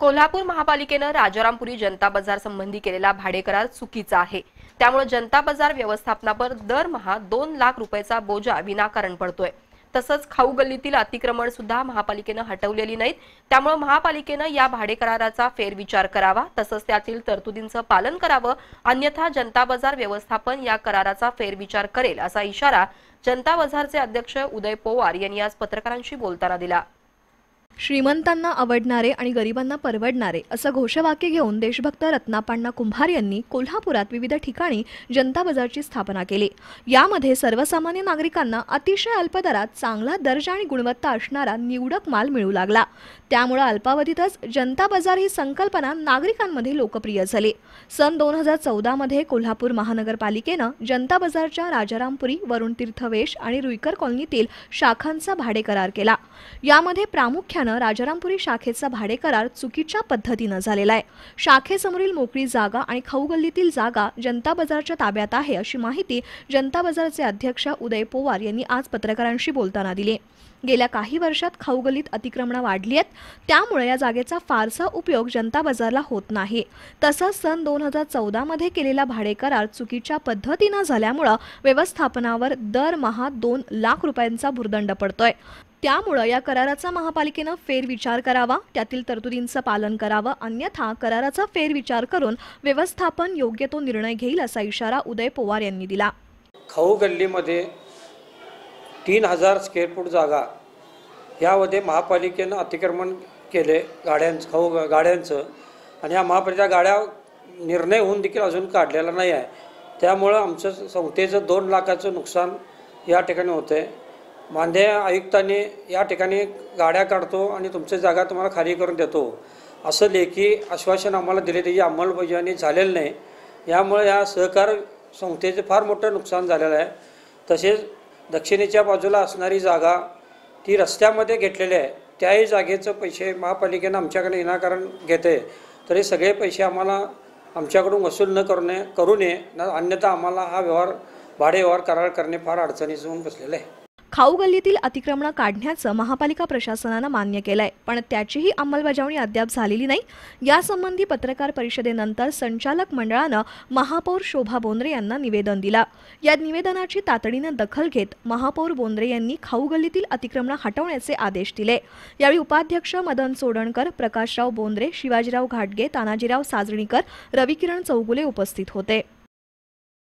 कोल्हापूर महापालिकेनं राजारामपुरी जनता बाजार संबंधी केलेला भाडे करार चुकीचा आहे त्यामुळे जनता बाजार व्यवस्थापनावर दरमहा दोन लाख रुपयाचा बोजा विनाकारण पडतोय तसंच खाऊ गल्लीतील अतिक्रमण सुद्धा महापालिकेनं हटवलेली नाहीत त्यामुळे महापालिकेनं या भाडे कराराचा फेरविचार करावा तसंच त्यातील तरतुदींचं पालन करावं अन्यथा जनता बाजार व्यवस्थापन या कराराचा फेरविचार करेल असा इशारा जनता बाजारचे अध्यक्ष उदय पोवार यांनी आज पत्रकारांशी बोलताना दिला श्रीमंतांना आवडणारे आणि गरिबांना परवडणारे असं घोषवाक्य घेऊन देशभक्त रत्नापांना कुंभार यांनी कोल्हापुरात विविध ठिकाणी जनता बाजारची स्थापना केली यामध्ये सर्वसामान्य नागरिकांना अतिशय अल्प दरात चांगला दर्जा आणि गुणवत्ता असणारा निवडक माल मिळू लागला त्यामुळे अल्पावधीतच जनता बाजार ही संकल्पना नागरिकांमध्ये लोकप्रिय झाली सन दोन हजार चौदामध्ये कोल्हापूर महानगरपालिकेनं जनता बाजारच्या राजारामपुरी वरुण तीर्थवेश आणि रुईकर कॉलनीतील शाखांचा भाडे करार केला यामध्ये प्रामुख्यानं असल्यानं राजारामपुरी शाखेचा भाडेकरार चुकीच्या पद्धतीनं झालेला आहे शाखेसमोरील मोकळी जागा आणि खाऊ गल्लीतील जागा जनता बाजारच्या ताब्यात आहे अशी माहिती जनता बाजारचे अध्यक्ष उदय पोवार यांनी आज पत्रकारांशी बोलताना दिली गेल्या काही वर्षात खाऊ गल्लीत अतिक्रमणं वाढली आहेत त्यामुळे या जागेचा फारसा उपयोग जनता बाजारला होत नाही तसंच सन दोन हजार चौदामध्ये केलेला भाडेकरार चुकीच्या पद्धतीनं झाल्यामुळं व्यवस्थापनावर दरमहा दोन लाख रुपयांचा भुर्दंड पडतोय त्यामुळं या कराराचा महापालिकेनं फेरविचार करावा त्यातील तरतुदींचं पालन करावं अन्यथा कराराचा फेरविचार करून व्यवस्थापन योग्य तो निर्णय घेईल असा इशारा उदय पवार यांनी दिला खाऊ गल्लीमध्ये तीन हजार स्क्वेअर फूट जागा यामध्ये महापालिकेनं अतिक्रमण केले गाड्यांचं खाऊ गाड्यांचं आणि या महापालिका गाड्या निर्णय होऊन देखील अजून काढलेला नाही आहे त्यामुळं आमचं संस्थेचं दोन लाखाचं नुकसान या ठिकाणी होतं आहे मांधे आयुक्तांनी या ठिकाणी गाड्या काढतो आणि तुमची जागा तुम्हाला खाली करून देतो असं लेखी आश्वासन आम्हाला दिले त्याची अंमलबजावणी झालेलं नाही यामुळे या सहकार संस्थेचं फार मोठं नुकसान झालेलं आहे तसेच दक्षिणेच्या बाजूला असणारी जागा ती रस्त्यामध्ये घेतलेली आहे त्याही जागेचं पैसे महापालिकेनं आमच्याकडे विनाकारण घेते तर हे सगळे पैसे आम्हाला आमच्याकडून वसूल न करू नये करू नये अन्यथा आम्हाला हा व्यवहार भाडे व्यवहार करार करणे फार अडचणीचं होऊन बसलेलं आहे खाऊ गल्लीतील अतिक्रमणं काढण्याचं महापालिका प्रशासनानं मान्य केलंय पण त्याचीही अंमलबजावणी अद्याप झालेली नाही यासंबंधी पत्रकार परिषदेनंतर संचालक मंडळानं महापौर शोभा बोंद्रे यांना निवेदन दिला या निवेदनाची तातडीनं दखल घेत महापौर बोंद्रे यांनी खाऊ गल्लीतील अतिक्रमणं हटवण्याचे आदेश दिले यावेळी उपाध्यक्ष मदन सोडणकर प्रकाशराव बोंद्रे शिवाजीराव घाटगे तानाजीराव साजणीकर रविकिरण चौगुले उपस्थित होते